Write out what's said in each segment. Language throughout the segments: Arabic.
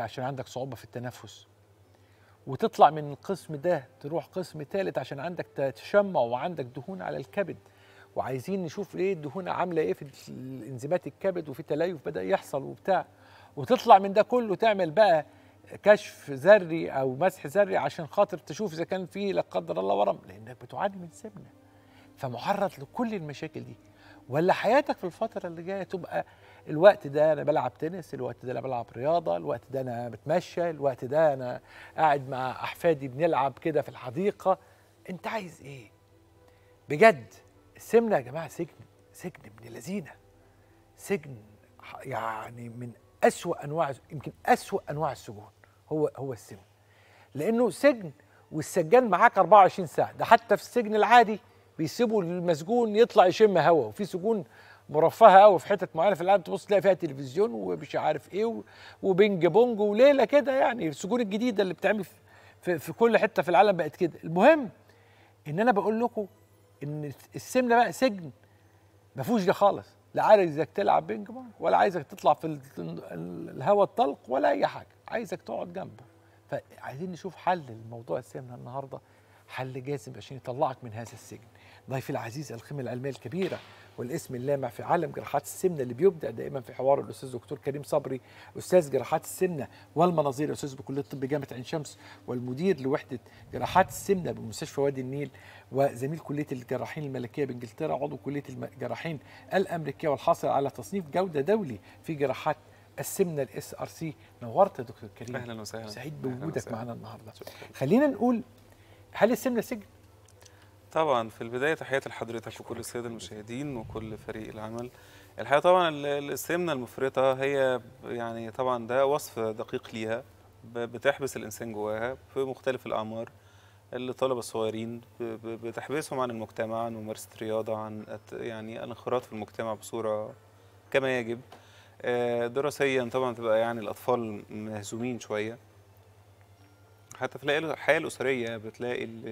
عشان عندك صعوبة في التنفس وتطلع من القسم ده تروح قسم ثالث عشان عندك تشمع وعندك دهون على الكبد وعايزين نشوف ليه الدهون عاملة ايه في انزيمات الكبد وفي تليف بدأ يحصل وبتاع وتطلع من ده كله تعمل بقى كشف ذري او مسح ذري عشان خاطر تشوف اذا كان فيه لا قدر الله ورم لانك بتعاني من سمنه فمعرض لكل المشاكل دي ولا حياتك في الفتره اللي جايه تبقى الوقت ده انا بلعب تنس الوقت ده انا بلعب رياضه الوقت ده انا بتمشى الوقت ده انا قاعد مع احفادي بنلعب كده في الحديقه انت عايز ايه بجد السمنه يا جماعه سجن سجن ابن لذينه سجن يعني من أسوأ أنواع يمكن أسوأ أنواع السجون هو هو السجن لأنه سجن والسجان معاك 24 ساعة ده حتى في السجن العادي بيسيبوا المسجون يطلع يشم هوا وفي سجون مرفهه قوي في حتت معينه في العالم تبص تلاقي فيها تلفزيون ومش عارف ايه وبينج بونج وليله كده يعني السجون الجديده اللي بتعمل في, في كل حته في العالم بقت كده المهم ان انا بقول لكم ان السمنه بقى سجن ما فيهوش ده خالص لا عايزك تلعب بينج بونج ولا عايزك تطلع في الهواء الطلق ولا اي حاجه عايزك تقعد جنبه فعايزين نشوف حل لموضوع السمنه النهارده حل جاذب عشان يطلعك من هذا السجن ضيفي العزيز القيمة العلمية الكبيرة والاسم اللامع في عالم جراحات السمنة اللي بيبدع دائما في حوار الأستاذ دكتور كريم صبري أستاذ جراحات السمنة والمناظير أستاذ بكلية الطب جامعة عين شمس والمدير لوحدة جراحات السمنة بمستشفى وادي النيل وزميل كلية الجراحين الملكية بإنجلترا عضو كلية الجراحين الأمريكية والحاصل على تصنيف جودة دولي في جراحات السمنه الاس ار سي نورت يا دكتور كريم اهلا وسهلا سعيد بوجودك معانا النهارده خلينا نقول هل السمنة سجن؟ طبعا في البدايه تحياتي لحضرتك وكل الساده المشاهدين وكل فريق العمل الحقيقه طبعا السمنه المفرطه هي يعني طبعا ده وصف دقيق ليها بتحبس الانسان جواها في مختلف الاعمار الطلبه الصغيرين بتحبسهم عن المجتمع عن ممارسه الرياضه عن يعني الانخراط في المجتمع بصوره كما يجب آه، دراسيا طبعا بتبقى يعني الاطفال مهزومين شويه حتى في الحياه الاسريه بتلاقي الـ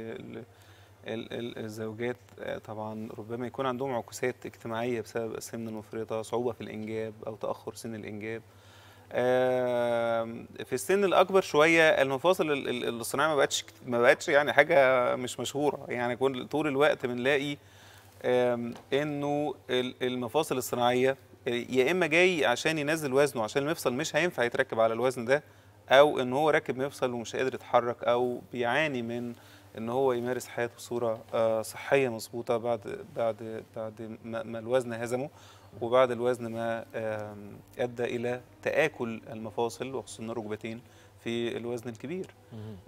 الـ الـ الزوجات آه، طبعا ربما يكون عندهم عكوسات اجتماعيه بسبب السمنه المفرطه صعوبه في الانجاب او تاخر سن الانجاب في السن الاكبر شويه المفاصل الصناعيه ما بقتش ما بقتش يعني حاجه مش مشهوره يعني كل طول الوقت بنلاقي انه المفاصل الصناعيه آه، يا اما جاي عشان ينزل وزنه عشان المفصل مش هينفع يتركب على الوزن ده او ان هو راكب مفصل ومش قادر يتحرك او بيعاني من ان هو يمارس حياته بصوره آه، صحيه مظبوطه بعد بعد بعد ما الوزن هزمه وبعد الوزن ما آه، ادى الى تاكل المفاصل وخصوصا الركبتين في الوزن الكبير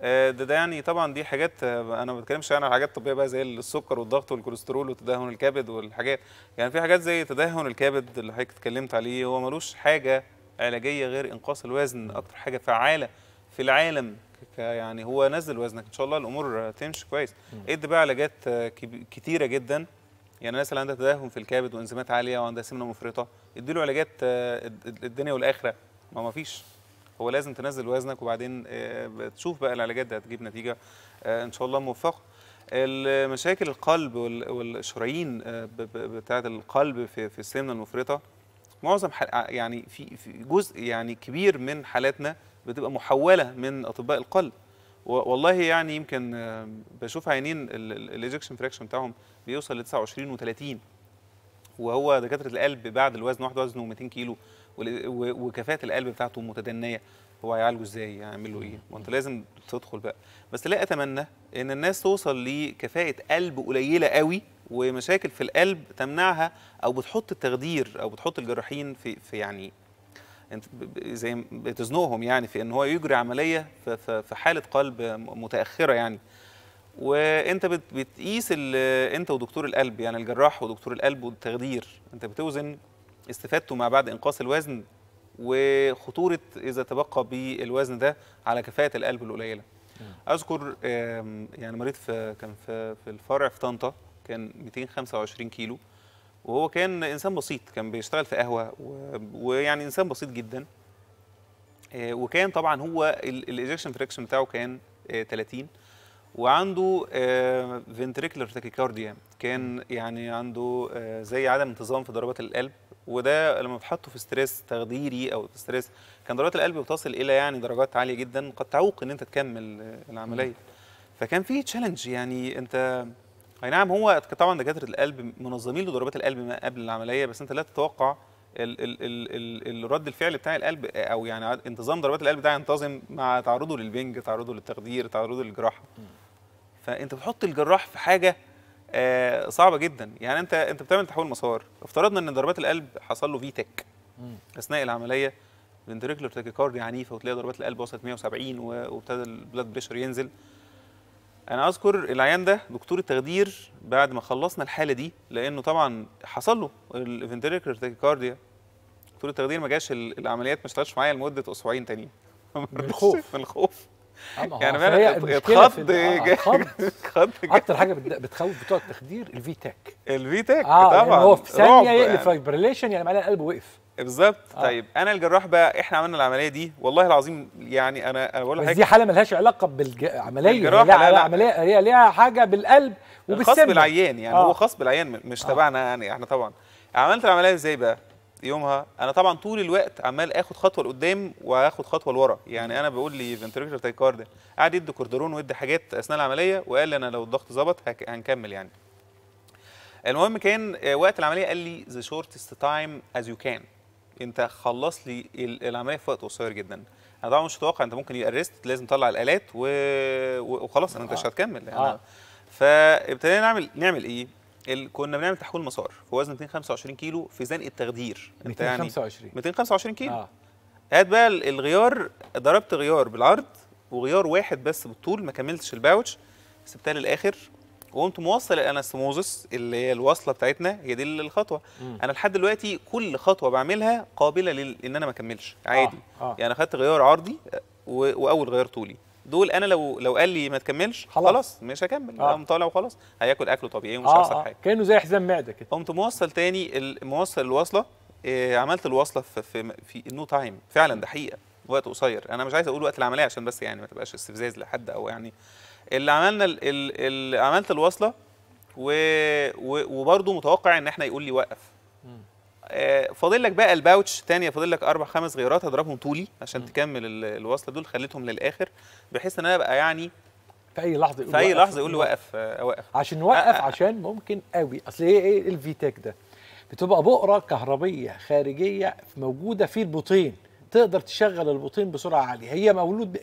آه، ده ده يعني طبعا دي حاجات انا ما بتكلمش عن يعني حاجات طبيه بقى زي السكر والضغط والكوليسترول وتدهن الكبد والحاجات يعني في حاجات زي تدهن الكبد اللي حضرتك اتكلمت عليه هو ملوش حاجه علاجيه غير انقاص الوزن اكتر حاجه فعاله في العالم يعني هو نزل وزنك ان شاء الله الامور تمشي كويس ادي بقى علاجات كتيره جدا يعني الناس اللي عندها تداهم في الكبد وانزيمات عاليه وعندها سمنه مفرطه ادي له علاجات آه، الدنيا والاخره ما ما فيش هو لازم تنزل وزنك وبعدين آه، تشوف بقى العلاجات دي هتجيب نتيجه آه، ان شاء الله موفقه مشاكل القلب والشرايين بتاعه القلب في السمنه المفرطه معظم آه، يعني في جزء يعني كبير من حالاتنا بتبقى محوله من اطباء القلب والله يعني يمكن آه، بشوف عينين الايجكشن فراكشن بتاعهم بيوصل ل 29 و30 وهو دكاتره القلب بعد الوزن واحد وزنه 200 كيلو وكفاءه القلب بتاعته متدنيه هو هيعالجه ازاي هيعمل له ايه ما انت لازم تدخل بقى بس لا اتمنى ان الناس توصل لكفاءه قلب قليله قوي ومشاكل في القلب تمنعها او بتحط التخدير او بتحط الجراحين في في يعني زي بتزنقهم يعني في ان هو يجري عمليه في حاله قلب متاخره يعني وانت بتقيس انت ودكتور القلب يعني الجراح ودكتور القلب والتخدير انت بتوزن استفادته ما بعد انقاص الوزن وخطوره اذا تبقى بالوزن ده على كفاءه القلب القليله اذكر يعني مريض في كان في الفرع في طنطا كان 225 كيلو وهو كان انسان بسيط كان بيشتغل في قهوه ويعني انسان بسيط جدا آه، وكان طبعا هو الايجكشن فريكشن بتاعه كان 30 آه، وعنده فنتريكلر آه، تاكيكارديا كان يعني عنده زي عدم انتظام في ضربات القلب وده لما بتحطه في ستريس تخديري او ستريس كان ضربات القلب بتصل الى يعني درجات عاليه جدا قد تعوق ان انت تكمل العمليه فكان في تشالنج يعني انت اي نعم هو طبعا دكاتره القلب منظمين لضربات القلب ما قبل العمليه بس انت لا تتوقع ال ال ال الرد الفعل بتاع القلب او يعني انتظام ضربات القلب ده ينتظم مع تعرضه للبنج تعرضه للتخدير تعرضه للجراحه فانت بتحط الجراح في حاجه آه صعبه جدا يعني انت انت بتعمل تحويل مسار افترضنا ان ضربات القلب حصل له فيتك اثناء العمليه فنتريكولر تاكيكارديا عنيفه وتلاقي ضربات القلب وصلت 170 وابتدى البلاد بريشر ينزل انا اذكر العيان ده دكتور التخدير بعد ما خلصنا الحاله دي لانه طبعا حصل له الفنتريكولار تاكيكارديا دكتور التخدير ما جاش العمليات ما اشتغلش معايا لمده اسبوعين تانيين من الخوف من الخوف يعني انا اتخض اتخض اكتر حاجه بتخوف بتوع التخدير الفي تاك الفي تاك آه يعني طبعا يعني هو في ثانيه يقلب يعني. فايبريليشن يعني معناه القلب وقف إيه بالظبط آه. طيب انا الجراح بقى احنا عملنا العمليه دي والله العظيم يعني انا انا بقول لك دي حاله ملهاش علاقه بالعمليه لها لا لا. عمليه هي ليها حاجه بالقلب وبالسمنه يعني، آه. خاص بالعيان يعني آه. هو خاص بالعيان مش آه. تبعنا يعني احنا طبعا عملت العمليه ازاي بقى يومها انا طبعا طول الوقت عمال اخد خطوه لقدام واخد خطوه لورا يعني انا بقول لي فنتريكتور تايكارد قعد يدي كوردرون ويدي حاجات اثناء العمليه وقال لي انا لو الضغط ظبط هنكمل يعني المهم كان آه، وقت العمليه قال لي ذا شورتست تايم از يو كان انت خلص لي العمليه في وقت قصير جدا انا طبعا مش متوقع انت ممكن يبقى ريست لازم تطلع الالات و... وخلاص انت مش آه. هتكمل يعني آه. فابتدينا نعمل نعمل ايه ال... كنا بنعمل تحويل مسار في وزن 225 كيلو في زنقه تخدير 225 يعني 225 كيلو آه. هات بقى الغيار ضربت غيار بالعرض وغيار واحد بس بالطول ما كملتش الباوتش سبتها للاخر وقمت موصل الانستموزس اللي هي الوصله بتاعتنا هي دي الخطوه مم. انا لحد دلوقتي كل خطوه بعملها قابله لان ان انا ما اكملش آه، عادي آه. آه. يعني اخدت غيار عرضي آه، و... واول غيار طولي دول انا لو لو قال لي ما تكملش خلاص, خلاص مش هكمل آه. اقوم طالع وخلاص هياكل اكله طبيعي ومش آه، هيحصل آه. حاجه كانه زي حزام معده كده قمت موصل تاني موصل الوصله إيه عملت الوصله في في, في نو تايم فعلا ده حقيقه وقت قصير انا مش عايز اقول وقت العمليه عشان بس يعني ما تبقاش استفزاز لحد او يعني اللي عملنا اللي عملت الوصله وبرده متوقع ان احنا يقول لي وقف آه، فاضل لك بقى الباوتش ثانيه فاضل لك اربع خمس غيارات هضربهم طولي عشان م. تكمل الوصله دول خليتهم للاخر بحيث ان انا ابقى يعني في اي لحظه يقول في اي لحظه يقول لي وقف آه، وقف عشان نوقف آه،, آه. عشان ممكن قوي اصل هي ايه, إيه، الفيتاك ده بتبقى بؤره كهربيه خارجيه موجوده في البطين تقدر تشغل البطين بسرعه عاليه هي مولود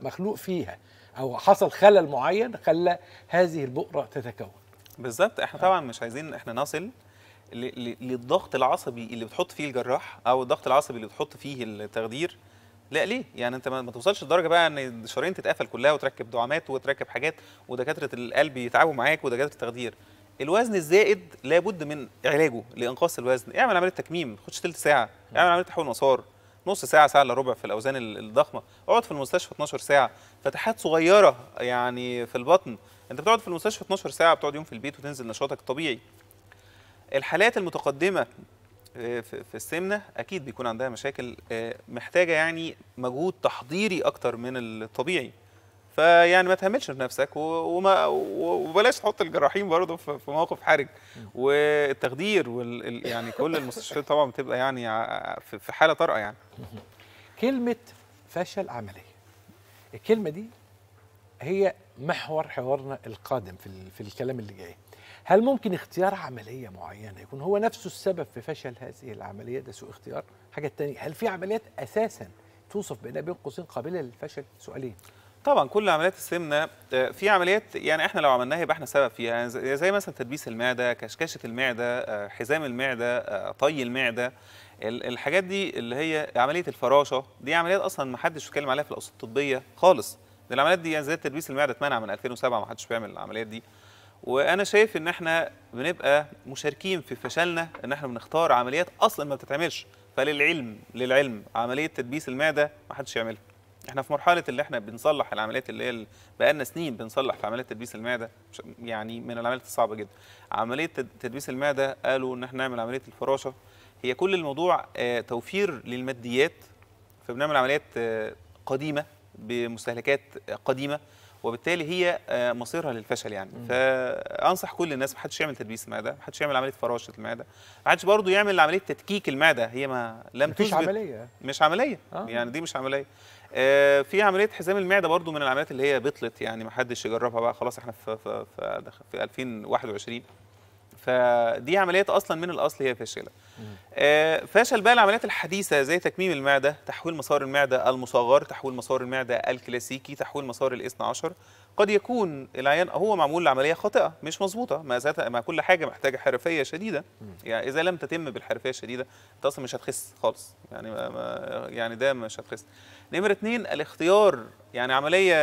مخلوق فيها او حصل خلل معين خلى هذه البؤره تتكون بالظبط احنا آه. طبعا مش عايزين احنا نصل للضغط العصبي اللي بتحط فيه الجراح او الضغط العصبي اللي بتحط فيه التخدير لا ليه يعني انت ما توصلش لدرجه بقى ان الشرايين تتقفل كلها وتركب دعامات وتركب حاجات ودكاتره القلب يتعبوا معاك ودكاتره التخدير الوزن الزائد لابد من علاجه لانقاص الوزن اعمل عمليه تكميم ما تاخدش ثلث ساعه اعمل عمليه تحول مسار نص ساعه ساعه الا ربع في الاوزان الضخمه اقعد في المستشفى 12 ساعه فتحات صغيره يعني في البطن انت بتقعد في المستشفى 12 ساعه بتقعد يوم في البيت وتنزل نشاطك الطبيعي الحالات المتقدمه آه، في السمنه اكيد بيكون عندها مشاكل آه، محتاجه يعني مجهود تحضيري اكتر من الطبيعي فيعني ما تهملش في نفسك وما وبلاش تحط الجراحين برضه في موقف حرج والتخدير وال يعني كل المستشفيات طبعا بتبقى يعني في حاله طارئه يعني كلمه فشل عملي الكلمه دي هي محور حوارنا القادم في في الكلام اللي جاي هل ممكن اختيار عمليه معينه يكون هو نفسه السبب في فشل هذه العمليه ده سوء اختيار الحاجه الثانيه هل في عمليات اساسا توصف بانها بين قوسين قابله للفشل سؤالين طبعا كل عمليات السمنه آه، في عمليات يعني احنا لو عملناها يبقى احنا سبب فيها يعني زي مثلا تدبيس المعده كشكشه المعده آه، حزام المعده آه، طي المعده الحاجات دي اللي هي عمليه الفراشه دي عمليات اصلا ما حدش بيتكلم عليها في الاوساط الطبيه خالص دي العمليات دي يعني زي تدبيس المعده اتمنع من 2007 ما حدش بيعمل العمليات دي وانا شايف ان احنا بنبقى مشاركين في فشلنا ان احنا بنختار عمليات اصلا ما بتتعملش فللعلم للعلم عمليه تدبيس المعده ما حدش يعملها احنا في مرحله اللي احنا بنصلح العمليات اللي هي بقالنا سنين بنصلح في عمليه تدبيس المعده يعني من العمليات الصعبه جدا عمليه تدبيس المعده قالوا ان احنا نعمل عمليه الفراشه هي كل الموضوع آه، توفير للماديات فبنعمل عمليات آه، قديمه بمستهلكات آه، قديمه وبالتالي هي مصيرها للفشل يعني مم. فانصح كل الناس ما حدش يعمل تدبيس معده ما حدش يعمل عمليه فراشه المعده ما حدش برضه يعمل عمليه تدكيك المعده هي ما لم مفيش مش عمليه مش عمليه آه. يعني دي مش عمليه آه، في عمليه حزام المعده برضو من العمليات اللي هي بطلت يعني ما حدش يجربها بقى خلاص احنا في في في, في 2021 فدي عمليات اصلا من الاصل هي فاشله آه، فشل بقى العمليات الحديثه زي تكميم المعده تحويل مسار المعده المصغر تحويل مسار المعده الكلاسيكي تحويل مسار الاثنى عشر قد يكون العيان هو معمول لعمليه خاطئه مش مظبوطه ما ذات ما كل حاجه محتاجه حرفيه شديده يعني اذا لم تتم بالحرفيه الشديده انت اصلا مش هتخس خالص يعني ما يعني ده مش هتخس نمره اثنين الاختيار يعني عمليه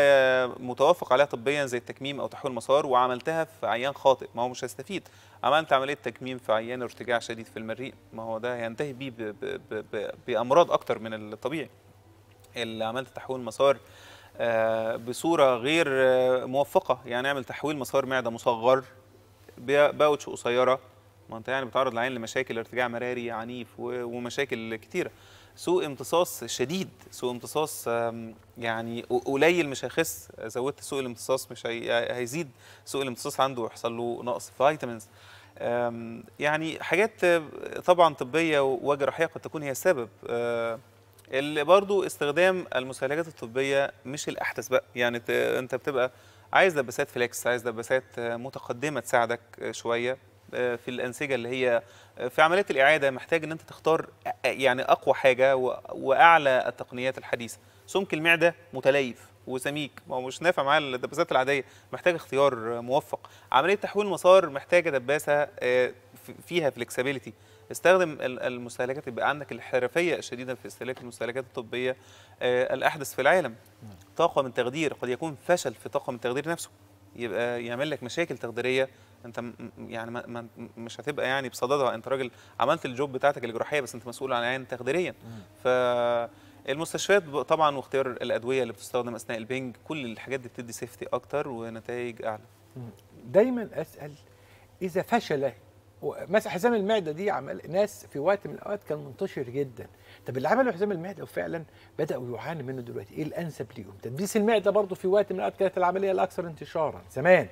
متوافق عليها طبيا زي التكميم او تحويل مسار وعملتها في عيان خاطئ ما هو مش هيستفيد عملت عمليه تكميم في عيان ارتجاع شديد في المريء ما هو ده هينتهي بيه بامراض اكتر من الطبيعي اللي عملت تحويل مسار آه، بصوره غير آه، موفقه يعني اعمل تحويل مسار معده مصغر باوتش قصيره ما انت يعني بتعرض العين لمشاكل ارتجاع مراري عنيف ومشاكل كتيره سوء امتصاص شديد سوء امتصاص يعني قليل مش هيخس زودت سوء الامتصاص مش هيزيد سوء الامتصاص عنده يحصل له نقص فيتامينز يعني حاجات آه، طبعا طبيه وجراحيه قد تكون هي السبب اللي برضو استخدام المستهلكات الطبيه مش الاحدث بقى يعني انت بتبقى عايز دباسات فليكس عايز دباسات متقدمه تساعدك شويه آه، في الانسجه اللي هي آه، في عمليه الاعاده محتاج ان انت تختار آه، يعني اقوى حاجه واعلى التقنيات الحديثه سمك المعده متليف وسميك ما هو مش نافع معاه الدباسات العاديه محتاج اختيار موفق عمليه تحويل المسار محتاجه دباسه فيها فلكسبيليتي استخدم المستهلكات يبقى عندك الحرفيه الشديده في استهلاك المستهلكات الطبيه آه، الاحدث في العالم نعم. طاقه من تخدير قد يكون فشل في طاقه من تخدير نفسه يبقى يعمل لك مشاكل تخديريه انت يعني ما ما مش هتبقى يعني بصددها انت راجل عملت الجوب بتاعتك الجراحيه بس انت مسؤول عن عين تخديريا نعم. ف المستشفيات طبعا واختيار الادويه اللي بتستخدم اثناء البنج كل الحاجات دي بتدي سيفتي اكتر ونتائج اعلى نعم. دايما اسال اذا فشل مثلا حزام المعده دي عمل ناس في وقت من الاوقات كان منتشر جدا طب اللي عملوا حزام المعده وفعلا بداوا يعانوا منه دلوقتي ايه الانسب ليهم تدبيس المعده برضه في وقت من الاوقات كانت العمليه الاكثر انتشارا زمان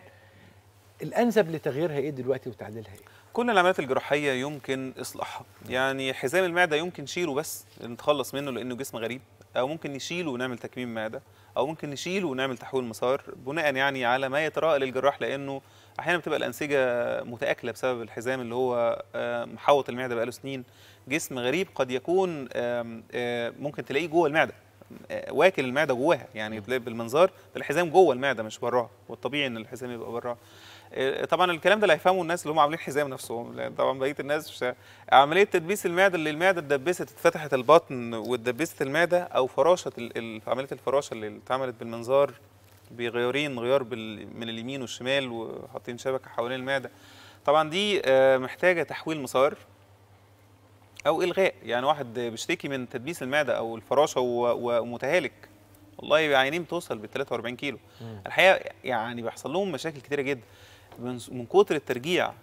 الانسب لتغييرها ايه دلوقتي وتعديلها ايه كل العمليات الجراحيه يمكن اصلاحها يعني حزام المعده يمكن شيله بس نتخلص منه لانه جسم غريب او ممكن نشيله ونعمل تكميم معده او ممكن نشيله ونعمل تحويل مسار بناء يعني على ما يتراءى للجراح لانه احيانا بتبقى الانسجه متاكله بسبب الحزام اللي هو آه، محوط المعده بقاله سنين جسم غريب قد يكون آه، ممكن تلاقيه جوه المعده آه، واكل المعده جواها يعني بالمنظار الحزام جوه المعده مش براها والطبيعي ان الحزام يبقى براها طبعا الكلام ده اللي هيفهمه الناس اللي هم عاملين حزام نفسهم طبعا بقيه الناس مش عمليه تدبيس المعده اللي المعده اتدبست اتفتحت البطن واتدبست المعده او فراشه عمليه الفراشه اللي اتعملت بالمنظار بغيارين غيار من اليمين والشمال وحاطين شبكه حوالين المعده طبعا دي آه، محتاجه تحويل مسار او الغاء يعني واحد بيشتكي من تدبيس المعده او الفراشه ومتهالك والله عينيه بتوصل بال 43 كيلو الحقيقه يعني بيحصل لهم مشاكل كتيره جدا من كتر الترجيع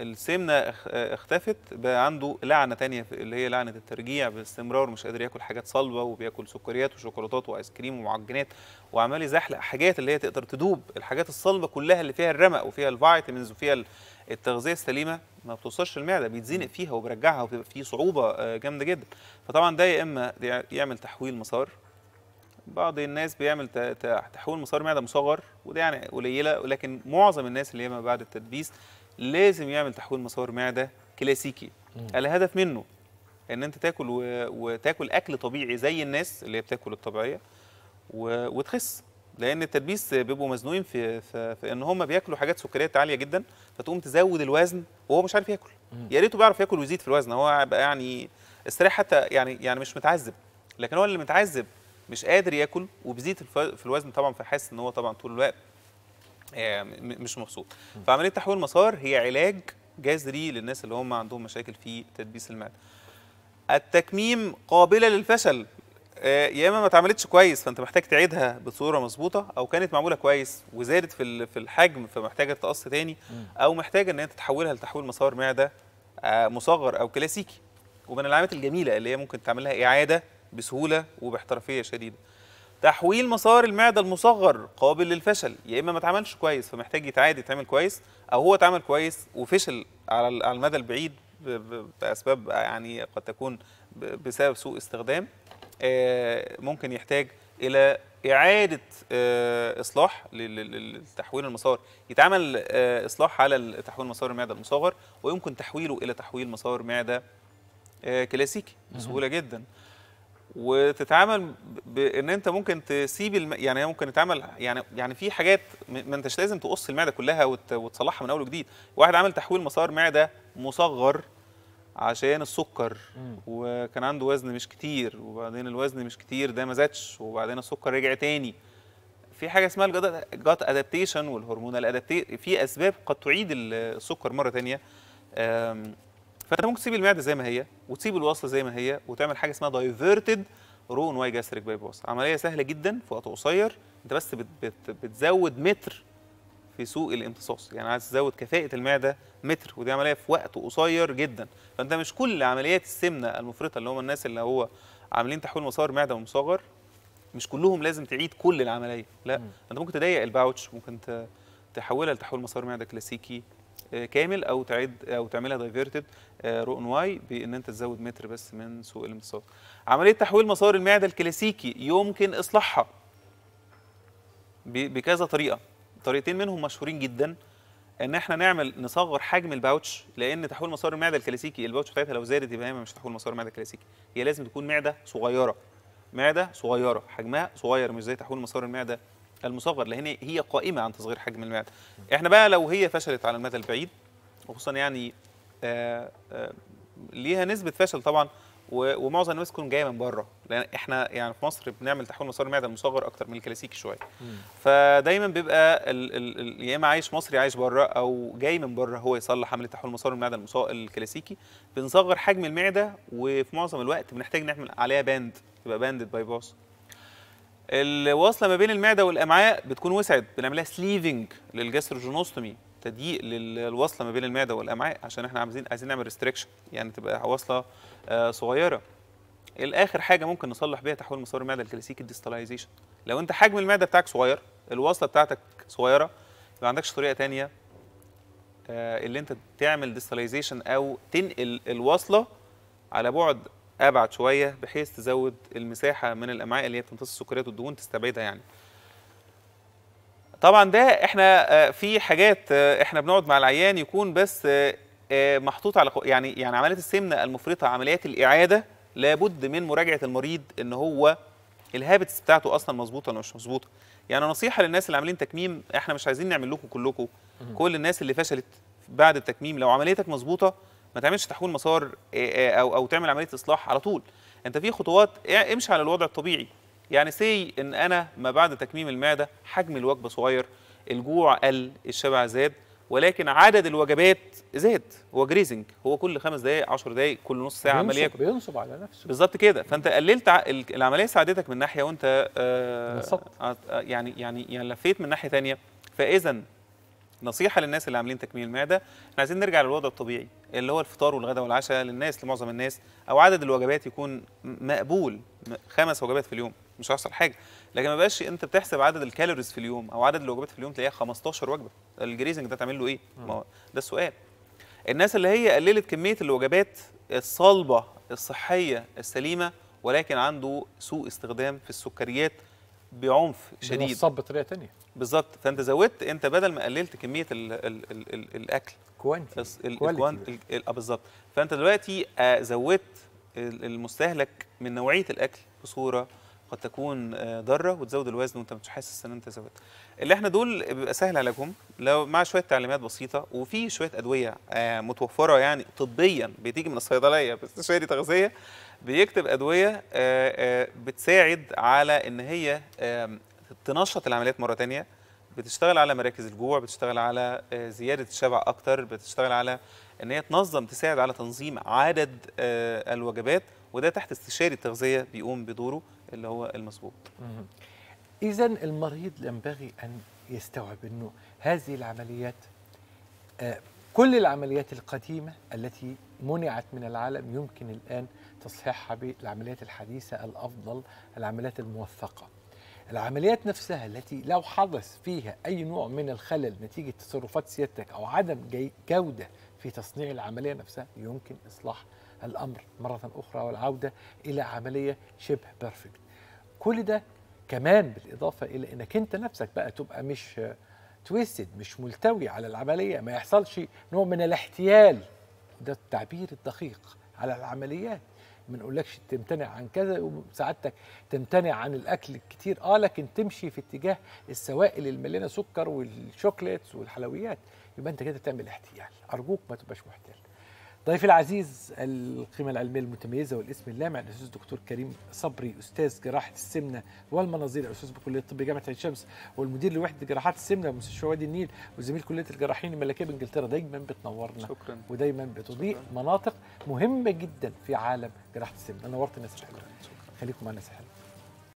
السمنه اختفت بقى عنده لعنه تانية اللي هي لعنه الترجيع باستمرار مش قادر ياكل حاجات صلبه وبياكل سكريات وشوكولاتات وايس كريم ومعجنات وعمال يزحلق حاجات اللي هي تقدر تدوب الحاجات الصلبه كلها اللي فيها الرمق وفيها الفيتامينز وفيها التغذيه السليمه ما بتوصلش المعده بيتزنق فيها وبيرجعها وبتبقى فيه صعوبه آه، جامده جدا فطبعا ده يا اما يعمل تحويل مسار بعض الناس بيعمل تحويل مسار معده مصغر وده يعني قليله ولكن معظم الناس اللي هي ما بعد التدبيس لازم يعمل تحويل مسار معده كلاسيكي الهدف منه ان انت تاكل و... وتاكل اكل طبيعي زي الناس اللي هي بتاكل الطبيعيه و... وتخس لان التدبيس بيبقوا مزنوقين في... في في ان هم بياكلوا حاجات سكريات عاليه جدا فتقوم تزود الوزن وهو مش عارف ياكل يا ريته بيعرف ياكل ويزيد في الوزن هو بقى يعني استريح حتى يعني يعني مش متعذب لكن هو اللي متعذب مش قادر ياكل وبيزيد في الوزن طبعا فحاسس ان هو طبعا طول الوقت آه، مش مبسوط فعمليه تحويل المسار هي علاج جذري للناس اللي هم عندهم مشاكل في تدبيس المعده التكميم قابله للفشل آه، يا اما ما اتعملتش كويس فانت محتاج تعيدها بصوره مظبوطه او كانت معموله كويس وزادت في في الحجم فمحتاجه تقص تاني او محتاجه ان انت تحولها لتحويل مسار معده آه، مصغر او كلاسيكي ومن العلامات الجميله اللي هي ممكن تعملها اعاده بسهوله وباحترافيه شديده تحويل مسار المعده المصغر قابل للفشل يا اما ما اتعملش كويس فمحتاج يتعاد يتعمل كويس او هو اتعمل كويس وفشل على على المدى البعيد باسباب يعني قد تكون بسبب سوء استخدام آه، ممكن يحتاج الى اعاده آه، اصلاح لتحويل المسار يتعمل آه، اصلاح على تحويل مسار المعده المصغر ويمكن تحويله الى تحويل مسار معده كلاسيكي بسهوله جدا وتتعامل بان انت ممكن تسيب الم... يعني هي ممكن تتعامل يعني يعني في حاجات ما انتش لازم تقص المعده كلها وت... وتصلحها من اول وجديد واحد عامل تحويل مسار معده مصغر عشان السكر مم. وكان عنده وزن مش كتير وبعدين الوزن مش كتير ده ما زادش وبعدين السكر رجع تاني في حاجه اسمها الجات ادابتيشن والهرمونال ادابتيشن في اسباب قد تعيد السكر مره تانية فانت ممكن تسيب المعده زي ما هي وتسيب الوصل زي ما هي وتعمل حاجه اسمها دايفرتد رون واي جاستريك بايباس عمليه سهله جدا في وقت قصير انت بس بت بت بتزود متر في سوق الامتصاص يعني عايز تزود كفاءه المعده متر ودي عمليه في وقت قصير جدا فانت مش كل عمليات السمنه المفرطه اللي هم الناس اللي هو عاملين تحويل مسار معده ومصغر مش كلهم لازم تعيد كل العمليه لا انت ممكن تضيق الباوتش ممكن تحولها لتحويل مسار معده كلاسيكي آه، كامل او تعيد او تعملها دايفيرتد آه، رؤن واي بان انت تزود متر بس من سوق الامتصاص. عمليه تحويل مسار المعده الكلاسيكي يمكن اصلاحها بكذا طريقه طريقتين منهم مشهورين جدا ان احنا نعمل نصغر حجم الباوتش لان تحويل مسار المعده الكلاسيكي الباوتش بتاعتها لو زادت يبقى هي مش تحويل مسار المعده الكلاسيكي هي لازم تكون معده صغيره معده صغيره حجمها صغير مش زي تحويل مسار المعده المصغر لان هي قائمه عن تصغير حجم المعده احنا بقى لو هي فشلت على المدى البعيد وخصوصا يعني آآ آه، آآ آه، ليها نسبه فشل طبعا ومعظم الناس تكون جايه من بره لان احنا يعني في مصر بنعمل تحويل مسار المعده المصغر اكتر من الكلاسيكي شويه فدايما بيبقى يا اما عايش مصري عايش بره او جاي من بره هو يصلح عمليه تحويل مسار المعده الكلاسيكي بنصغر حجم المعده وفي معظم الوقت بنحتاج نعمل عليها باند تبقى باندد باي باس الواصله ما بين المعده والامعاء بتكون وسعت بنعملها سليفنج للجاستروجينوستومي تضييق للوصله ما بين المعده والامعاء عشان احنا عايزين عايزين نعمل ريستريكشن يعني تبقى وصله آه، صغيره الاخر حاجه ممكن نصلح بيها تحويل مسار المعده الكلاسيكي الديستاليزيشن لو انت حجم المعده بتاعك صغير الوصله بتاعتك صغيره ما عندكش طريقه تانية آه، اللي انت تعمل ديستاليزيشن او تنقل الوصله على بعد ابعد شويه بحيث تزود المساحه من الامعاء اللي هي بتمتص السكريات والدهون تستبعدها يعني طبعا ده احنا آه، في حاجات آه، احنا بنقعد مع العيان يكون بس آه، محطوط على يعني يعني عمليه السمنه المفرطه عمليات الاعاده لابد من مراجعه المريض ان هو الهابتس بتاعته اصلا مظبوطه ولا مش مظبوطه يعني نصيحه للناس اللي عاملين تكميم احنا مش عايزين نعمل لكم كلكم كل الناس اللي فشلت بعد التكميم لو عمليتك مظبوطه ما تعملش تحويل مسار آه، آه، او او تعمل عمليه اصلاح على طول انت في خطوات امشي على الوضع الطبيعي يعني سي ان انا ما بعد تكميم المعده حجم الوجبه صغير الجوع قل الشبع زاد ولكن عدد الوجبات زاد هو جريزنج هو كل خمس دقائق 10 دقائق كل نص ساعه عمليه بينصب على نفسه بالظبط كده فانت قللت العمليه ساعدتك من ناحيه وانت آه،, آه يعني يعني يعني لفيت من ناحيه ثانيه فاذا نصيحه للناس اللي عاملين تكميل معده احنا عايزين نرجع للوضع الطبيعي اللي هو الفطار والغداء والعشاء للناس لمعظم الناس او عدد الوجبات يكون مقبول خمس وجبات في اليوم مش هيحصل حاجه لكن ما بقاش انت بتحسب عدد الكالوريز في اليوم او عدد الوجبات في اليوم تلاقيها 15 وجبه الجريزنج ده تعمل له ايه ما هو ده السؤال الناس اللي هي قللت كميه الوجبات الصلبه الصحيه السليمه ولكن عنده سوء استخدام في السكريات بعنف شديد بيوصب بطريقه ثانيه بالظبط فانت زودت انت بدل ما قللت كميه الـ الـ الـ الـ الاكل كوانتي آه، بالظبط فانت دلوقتي آه، زودت المستهلك من نوعيه الاكل بصوره قد تكون آه، ضاره وتزود الوزن وانت مش حاسس ان انت زودت اللي احنا دول بيبقى سهل علاجهم لو مع شويه تعليمات بسيطه وفي شويه ادويه آه، متوفره يعني طبيا بتيجي من الصيدليه باستشاري تغذيه بيكتب ادويه آه، بتساعد على ان هي تنشط العمليات مره ثانيه بتشتغل على مراكز الجوع بتشتغل على زياده الشبع اكتر بتشتغل على ان هي تنظم تساعد على تنظيم عدد الوجبات وده تحت استشاري التغذيه بيقوم بدوره اللي هو المظبوط اذا المريض ينبغي ان يستوعب انه هذه العمليات آه، كل العمليات القديمه التي منعت من العالم يمكن الان تصحيحها بالعمليات الحديثه الافضل العمليات الموثقه العمليات نفسها التي لو حدث فيها أي نوع من الخلل نتيجة تصرفات سيادتك أو عدم جودة في تصنيع العملية نفسها يمكن إصلاح الأمر مرة أخرى والعودة إلى عملية شبه بيرفكت كل ده كمان بالإضافة إلى أنك أنت نفسك بقى تبقى مش تويستد مش ملتوي على العملية ما يحصلش نوع من الاحتيال ده التعبير الدقيق على العمليات ما نقولكش تمتنع عن كذا وسعادتك تمتنع عن الاكل الكتير اه لكن تمشي في اتجاه السوائل المليانه سكر والشوكليتس والحلويات يبقى انت كده تعمل احتيال ارجوك ما تبقاش محتال ضيفي العزيز القيمة العلمية المتميزة والاسم اللامع الأستاذ الدكتور كريم صبري أستاذ جراحة السمنة والمناظير أستاذ بكلية الطب جامعة عين شمس والمدير لوحدة جراحات السمنة بمستشفى وادي النيل وزميل كلية الجراحين الملكية بإنجلترا دايما بتنورنا شكرا ودايما بتضيء مناطق مهمة جدا في عالم جراحة السمنة نورت الناس الحلوة خليكم معنا سحر